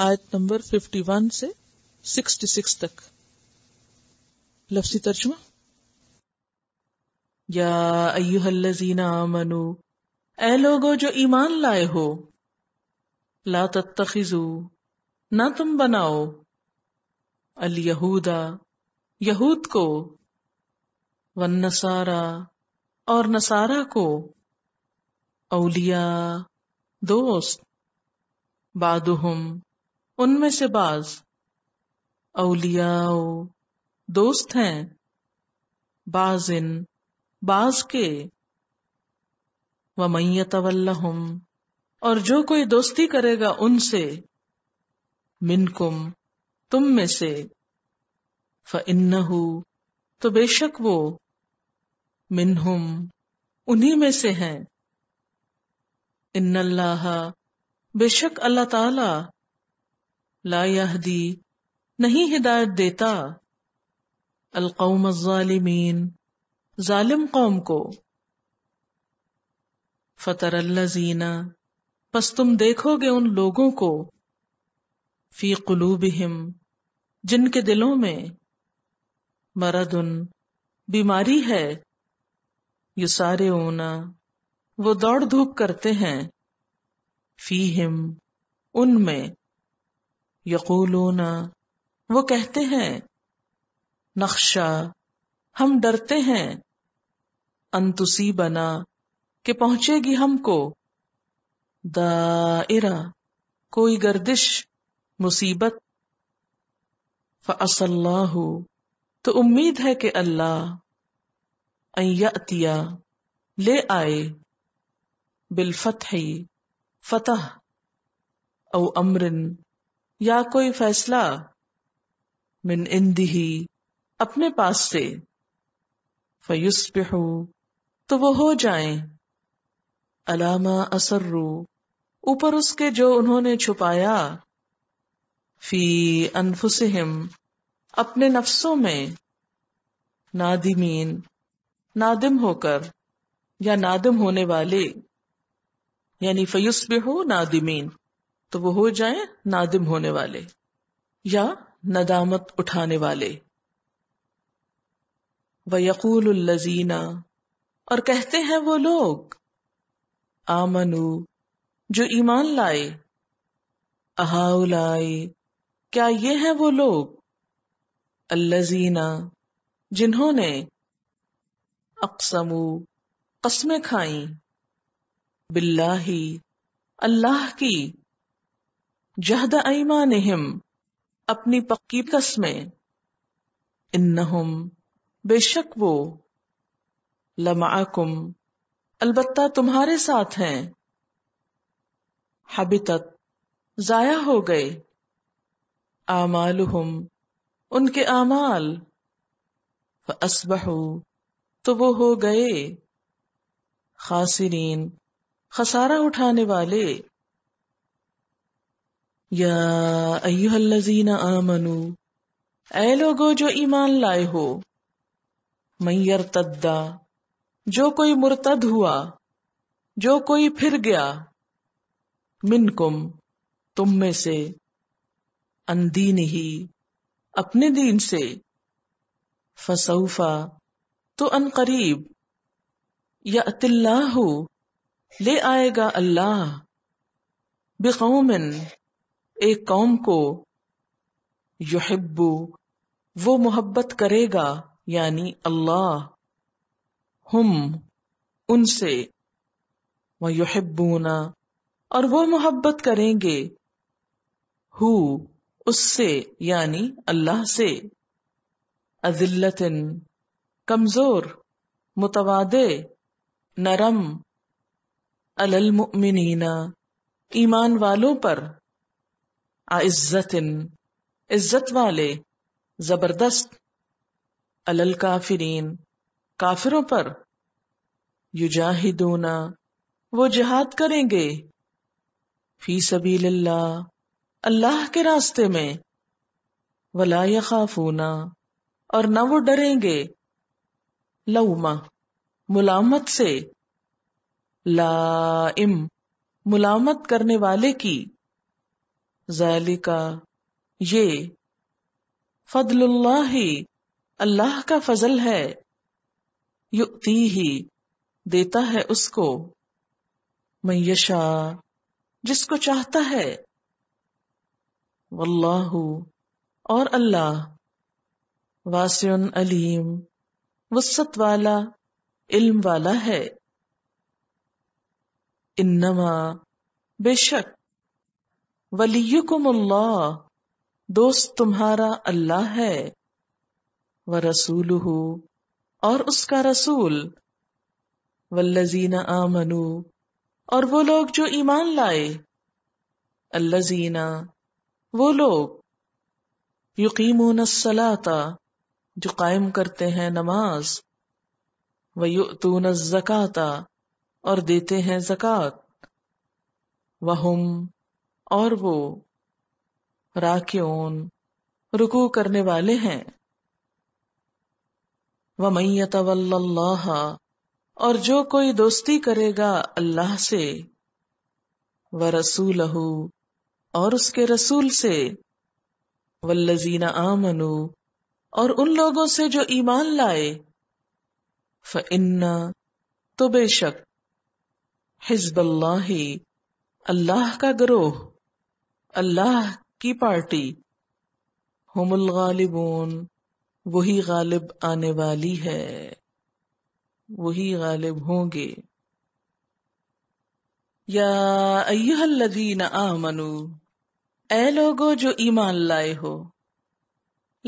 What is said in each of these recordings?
آیت number fifty one سے sixty six تک لفظی ترجمہ یا ایوہ آمنو اے لوگو جو ایمان لائے ہو لا تتخذو نہ تم بناؤ الیہودا یہود کو ون اور نسارا کو اولیاء دوست بعدہم ان میں سے بعض اولیاء دوست ہیں بعض ان بعض کے ومیت واللہم اور جو کوئی دوستی کرے گا ان سے منکم تم میں سے فن تو بے شک وہ منہم انہی میں سے ہیں ان بے شک اللہ تعالی لا یہدی نہیں ہدایت دیتا القوم الظالمین ظالم قوم کو فتر اللہ زینا تم دیکھو گے ان لوگوں کو فی قلوبہم جن کے دلوں میں مرد ان بیماری ہے یو سارے اونا وہ دوڑ دھوپ کرتے ہیں فیہم ان میں یقولون وہ کہتے ہیں نقشہ ہم ڈرتے ہیں انتسی بنا کہ پہنچے گی ہم کو دائرہ کوئی گردش مصیبت فص اللہ تو امید ہے کہ اللہ اتیا لے آئے بالفت فتح او امرن یا کوئی فیصلہ من اندہی اپنے پاس سے فیوس پہ ہو تو وہ ہو جائیں علامہ اوپر اس کے جو انہوں نے چھپایا فی انفسہم اپنے نفسوں میں نادمین نادم ہو کر یا نادم ہونے والے یعنی فیوس بھی نادمین تو وہ ہو جائیں نادم ہونے والے یا ندامت اٹھانے والے بکول یقول زینا اور کہتے ہیں وہ لوگ آمنو جو ایمان لائے لائے کیا یہ ہیں وہ لوگ الزین جنہوں نے اقسمو قسمیں کھائیں باللہ اللہ کی جہد ایمان اپنی پکی انہم میں شک وہ لمعکم کم البتہ تمہارے ساتھ ہیں حبتت تک ضائع ہو گئے آمالحم ان کے آمال وہ ہو گئے خاصرین خسارہ اٹھانے والے یا ایوہ الذین آمنو اے لوگو جو ایمان لائے ہو من یرتدہ جو کوئی مرتد ہوا جو کوئی پھر گیا منکم تم میں سے اندین ہی اپنے دین سے فسوفا تو انقریب یا اللہ لے آئے گا اللہ بقومن ایک قوم کو یحبو وہ محبت کرے گا یعنی اللہ ہم ان سے وہ اور وہ محبت کریں گے ہو اس سے یعنی اللہ سے ازلتن کمزور متواد نرم المؤمنین ایمان والوں پر عزت عزت والے زبردست الل کافرین کافروں پر وہ جہاد کریں گے فی سبیل اللہ اللہ کے راستے میں ولا یخافونا اور نہ وہ ڈریں گے لوما ملامت سے لائم ملامت کرنے والے کی یہ فضل اللہ اللہ کا فضل ہے یتی ہی دیتا ہے اس کو میشا جس کو چاہتا ہے واللہ اور اللہ واسع علیم وسط والا علم والا ہے انما بے شک ولیکم اللہ دوست تمہارا اللہ ہے وہ رسول اور اس کا رسول والذین آمنو آ منو اور وہ لوگ جو ایمان لائے اللہ وہ لوگ یقین سلاتا جو قائم کرتے ہیں نماز وہ یو اور دیتے ہیں زکات وہ اور وہ راکیون رکو کرنے والے ہیں ومیت اللہ اور جو کوئی دوستی کرے گا اللہ سے وہ رسول اور اس کے رسول سے وزین آمنو اور ان لوگوں سے جو ایمان لائے تو بے شک حزب اللہ اللہ کا گروہ اللہ کی پارٹی ہم الغالبون وہی غالب آنے والی ہے وہی غالب ہوں گے یا ایہا الذین آمنو اے لوگو جو ایمان لائے ہو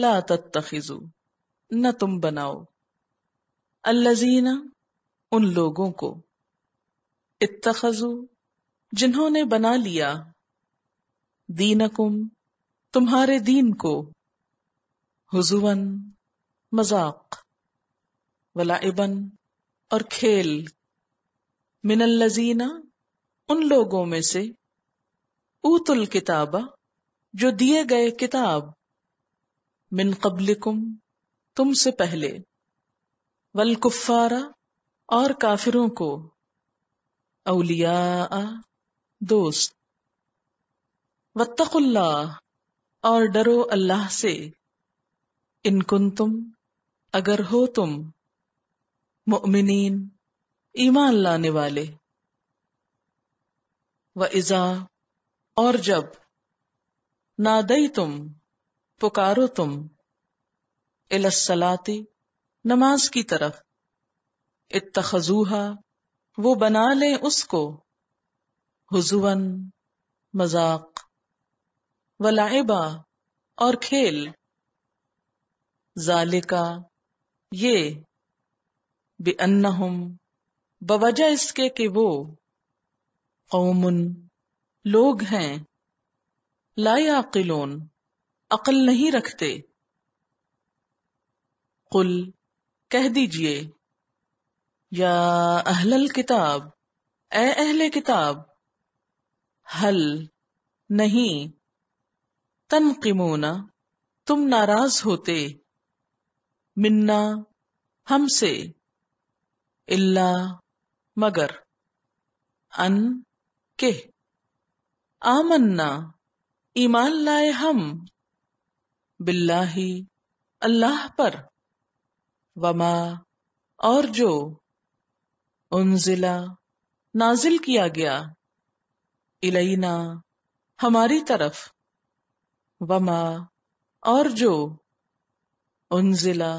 لا تتخذو نہ تم بناؤ الذین ان لوگوں کو اتخذو جنہوں نے بنا لیا دینکم تمہارے دین کو حضون مذاق ولا اور کھیل من الزینہ ان لوگوں میں سے اوت الکتاب جو دیے گئے کتاب من قبلکم تم سے پہلے ولکفارا اور کافروں کو اولیاء دوست وطخ اللہ اور ڈرو اللہ سے ان کن تم اگر ہو تم مؤمنین ایمان لانے والے و ازا اور جب نادئی تم پکارو تم الاسلاتی نماز کی طرف اتخذوہا وہ بنا لیں اس کو حزون مذاق و لائبا اور کھیل ظال کا یہ بے انہم بجہ اس کے کہ وہ قومن لوگ ہیں لا آلون عقل نہیں رکھتے قل کہہ دیجئے یا اہل کتاب اے اہل کتاب حل نہیں تنقیمونا تم ناراض ہوتے منا ہم سے اللہ مگر ان کے آمنا ایمان لائے ہم باللہ ہی اللہ پر وما اور جو انزلا نازل کیا گیا الینا ہماری طرف وما اور جو انزلا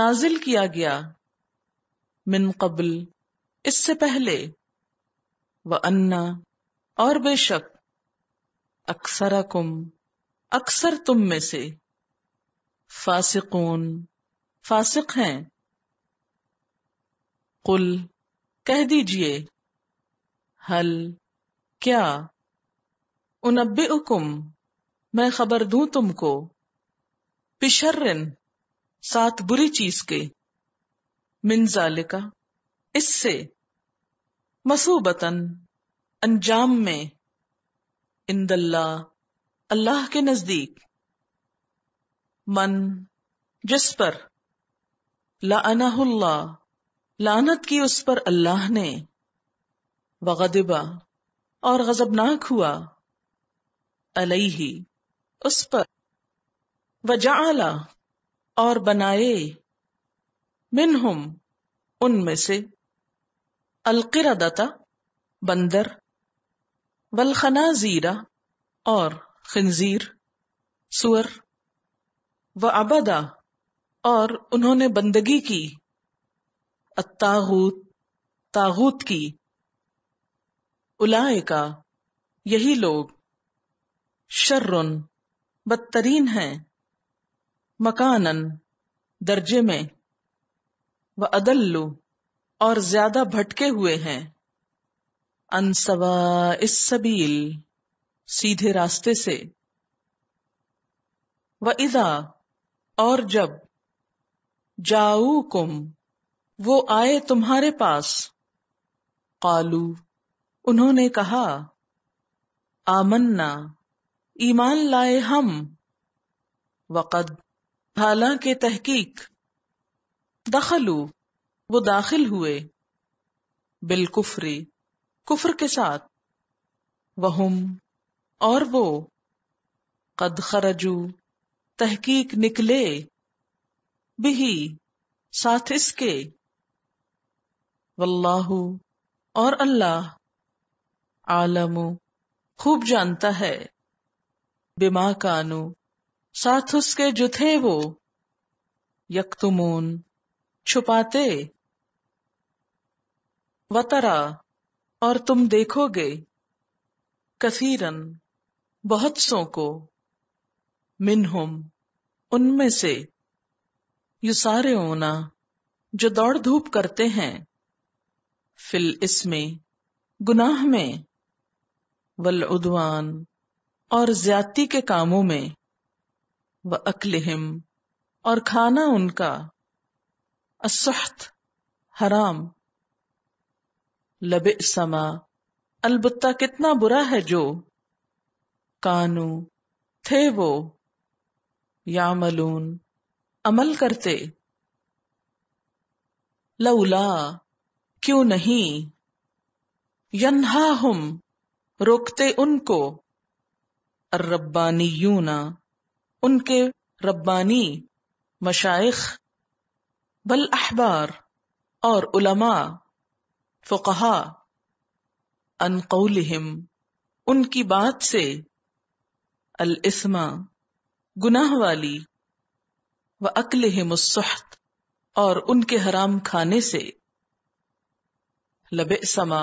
نازل کیا گیا من قبل اس سے پہلے و انا اور بے شک اکثر کم اکثر تم میں سے فاسقون فاسق ہیں قل کہہ دیجئے ہل کیا انبئکم میں خبر دوں تم کو پشرن ساتھ بری چیز کے منزال کا اس سے مسوبتن انجام میں اند اللہ اللہ کے نزدیک من جس پر لعنہ اللہ لانت کی اس پر اللہ نے وغدبا اور غضبناک ہوا الحی اس پر وجا اور بنائے منہم ان میں سے القردتا بندر ولخنا زیرا اور خنزیر سور و ابدا اور انہوں نے بندگی کی اتاغت تاغوت کی کا یہی لوگ شرن بدترین ہیں مکانن درجے میں وہ ادلو اور زیادہ بھٹکے ہوئے ہیں انسوا اس سبیل سیدھے راستے سے وہ ادا اور جب جاؤ کم وہ آئے تمہارے پاس قالو انہوں نے کہا آمنا ایمان لائے ہم وقد حالانکہ کے تحقیق دخل وہ داخل ہوئے بالکفری کفر کے ساتھ وہم اور وہ قد خرجو تحقیق نکلے بھی اس کے واللہ اور اللہ عالم خوب جانتا ہے ماں کا نو ساتھ اس کے جو تھے وہ یکتمون چھپاتے و ترا اور تم دیکھو گے کثیرن بہت سو کو منہم ان میں سے یو سارے اونا جو دوڑ دھوپ کرتے ہیں فل اس میں گناہ میں ولعدوان اور زیادتی کے کاموں میں وہ اکلم اور کھانا ان کا حرام لب سما البتہ کتنا برا ہے جو کانو تھے وہ یا ملون عمل کرتے لولا کیوں نہیں ینہا ہم روکتے ان کو الربانیون ان کے ربانی مشائخ بل احبار اور علماء فقہا ان قولہم ان کی بات سے الاسما گناہ والی و السحت اور ان کے حرام کھانے سے لبما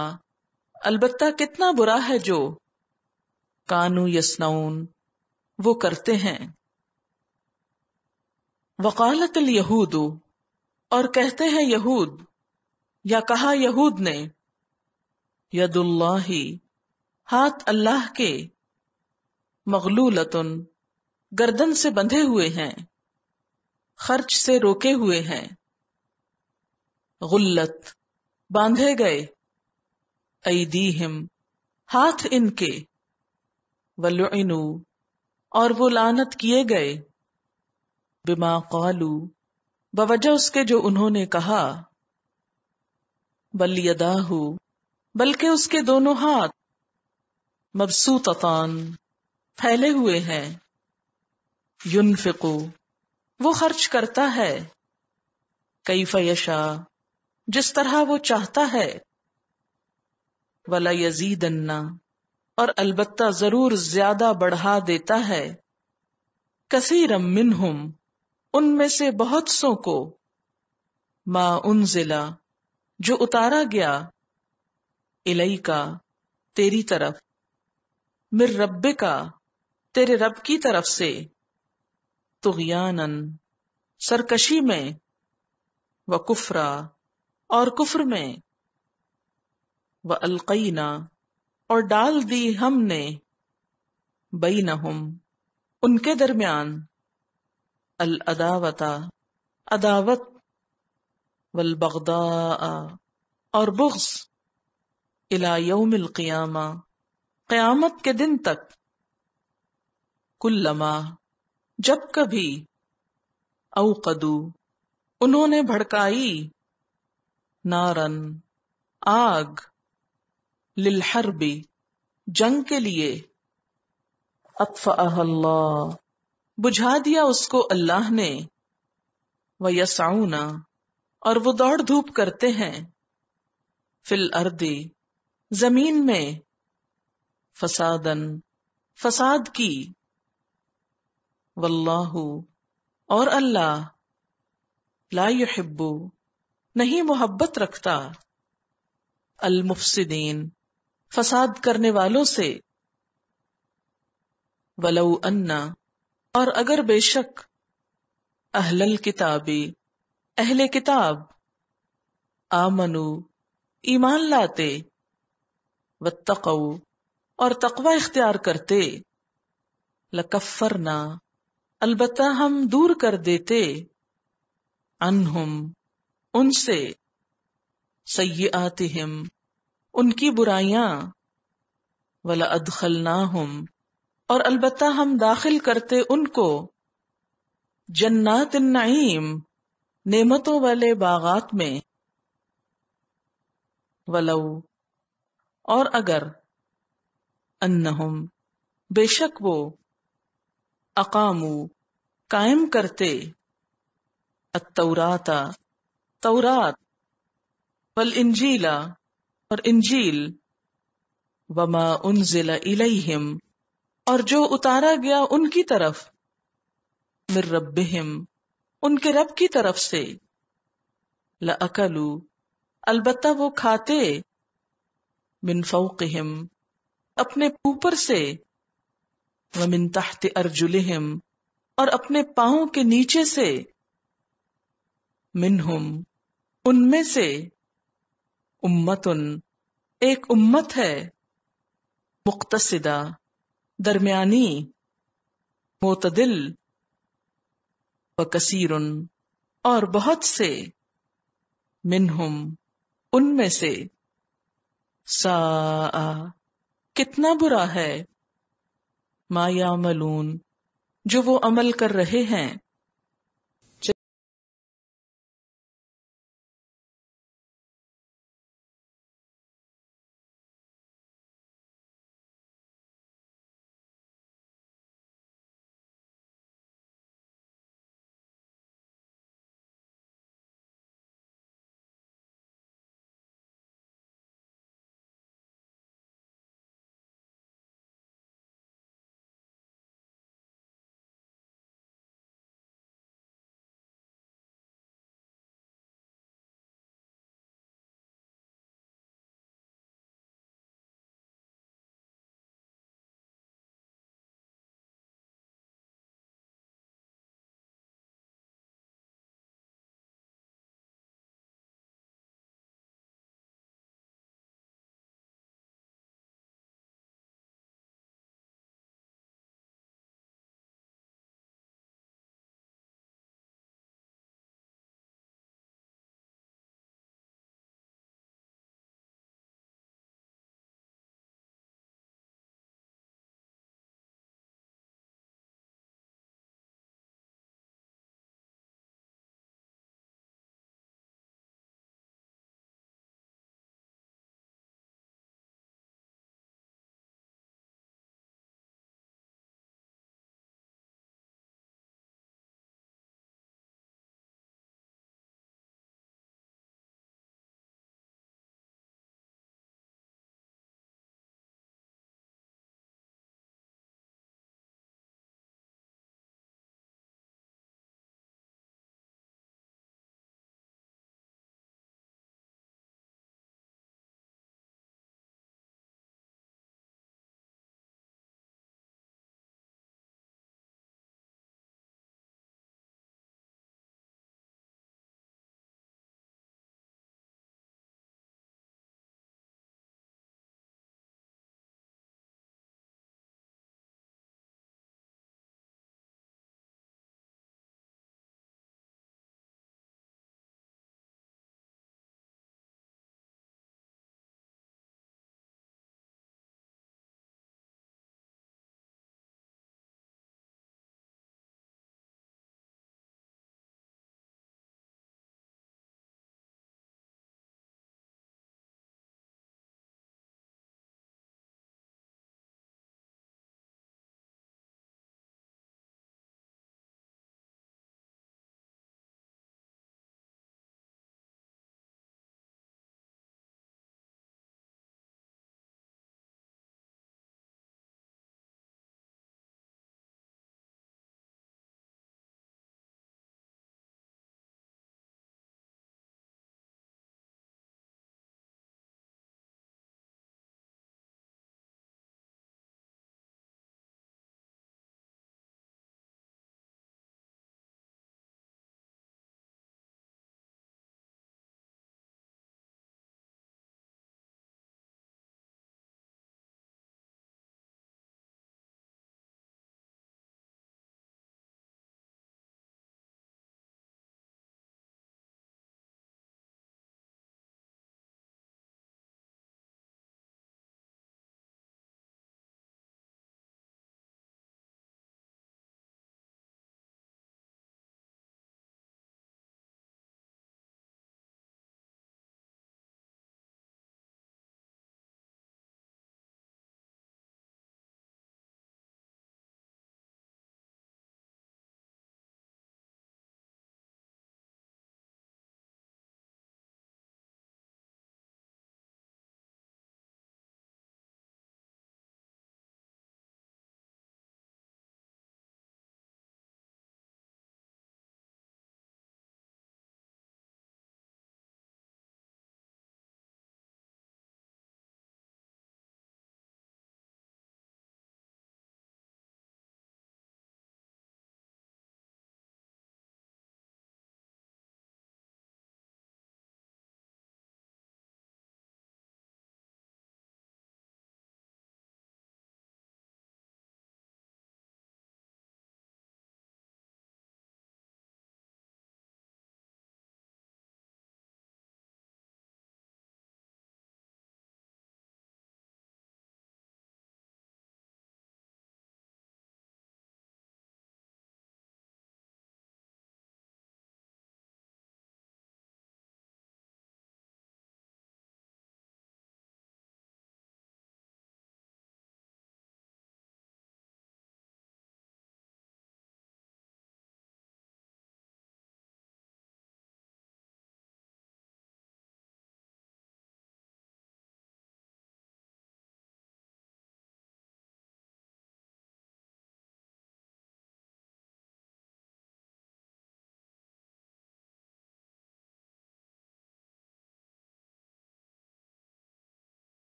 البتہ کتنا برا ہے جو کانو یسن وہ کرتے ہیں وکالت الہود اور کہتے ہیں یہود یا کہا یہود نے ید اللہ ہاتھ اللہ کے مغلولتن گردن سے بندھے ہوئے ہیں خرچ سے روکے ہوئے ہیں غلط باندھے گئے ایدیہم ہاتھ ان کے اور وہ لانت کیے گئے بما قالو بوجہ اس کے جو انہوں نے کہا بل یداہو بلکہ اس کے دونوں ہاتھ مبسوطتان پھیلے ہوئے ہیں ینفقو وہ خرچ کرتا ہے کئی فیشا جس طرح وہ چاہتا ہے ولا يَزِيدَنَّا اور البتہ ضرور زیادہ بڑھا دیتا ہے کثیر منہم ان میں سے بہت سو کو ما ان جو اتارا گیا الئی کا تیری طرف مر رب کا تیرے رب کی طرف سے تغیان سرکشی میں وہ کفرا اور کفر میں وہ القینہ اور ڈال دی ہم نے بئی ان کے درمیان الداوتا اداوت والبغضاء اور بغض یوم القیامہ قیامت کے دن تک کل جب کبھی او قدو انہوں نے بھڑکائی نارن آگ للحربی جنگ کے لیے اطفأها اللہ بجھا دیا اس کو اللہ نے وَيَسْعُونَ اور وہ دوڑ دھوپ کرتے ہیں فل اردی زمین میں فسادن فساد کی واللہ اور اللہ لا یحبو نہیں محبت رکھتا المفسدین فساد کرنے والوں سے ولو انا اور اگر بے شک اہل کتابی اہل کتاب آ منو ایمان لاتے و تقو اور تقوا اختیار کرتے لکفرنا البتہ ہم دور کر دیتے انہم ان سے سی آتی ان کی برائیاں ولا ادخلنا اور البتہ ہم داخل کرتے ان کو جنات النعیم نعمتوں والے باغات میں ولو اور اگر ان شک وہ اقامو قائم کرتے التوراتا تورات وجیلا اور انجیل وما انزل الیہم اور جو اتارا گیا ان کی طرف مر ربہم ان کے رب کی طرف سے لَأَكَلُوا البتہ وہ کھاتے من فوقہم اپنے اوپر سے ومن تحت ارجلہم اور اپنے پاؤں کے نیچے سے منہم ان میں سے امتن ایک امت ہے مقتصدہ درمیانی معتدل کثیر اور بہت سے منہم ان میں سے سا کتنا برا ہے مایا ملون جو وہ عمل کر رہے ہیں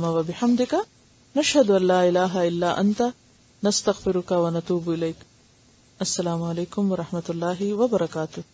لا اله اللہ اللہ نستغفرك ونتوب الیک السلام علیکم و رحمۃ اللہ وبرکاتہ